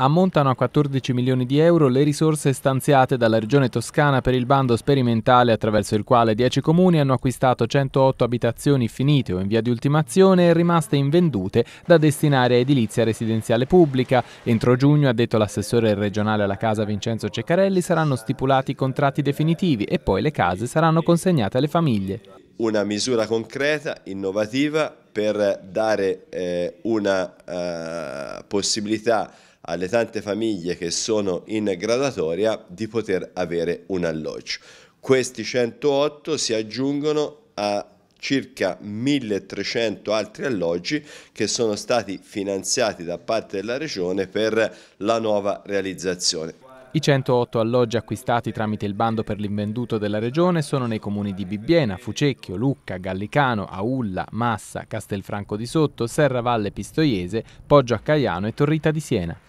ammontano a 14 milioni di euro le risorse stanziate dalla Regione Toscana per il bando sperimentale attraverso il quale 10 comuni hanno acquistato 108 abitazioni finite o in via di ultimazione e rimaste invendute da destinare a edilizia residenziale pubblica. Entro giugno, ha detto l'assessore regionale alla casa Vincenzo Ceccarelli, saranno stipulati i contratti definitivi e poi le case saranno consegnate alle famiglie. Una misura concreta, innovativa, per dare eh, una eh, possibilità alle tante famiglie che sono in gradatoria di poter avere un alloggio. Questi 108 si aggiungono a circa 1300 altri alloggi che sono stati finanziati da parte della Regione per la nuova realizzazione. I 108 alloggi acquistati tramite il bando per l'invenduto della Regione sono nei comuni di Bibbiena, Fucecchio, Lucca, Gallicano, Aulla, Massa, Castelfranco di Sotto, Serravalle Pistoiese, Poggio a Caiano e Torrita di Siena.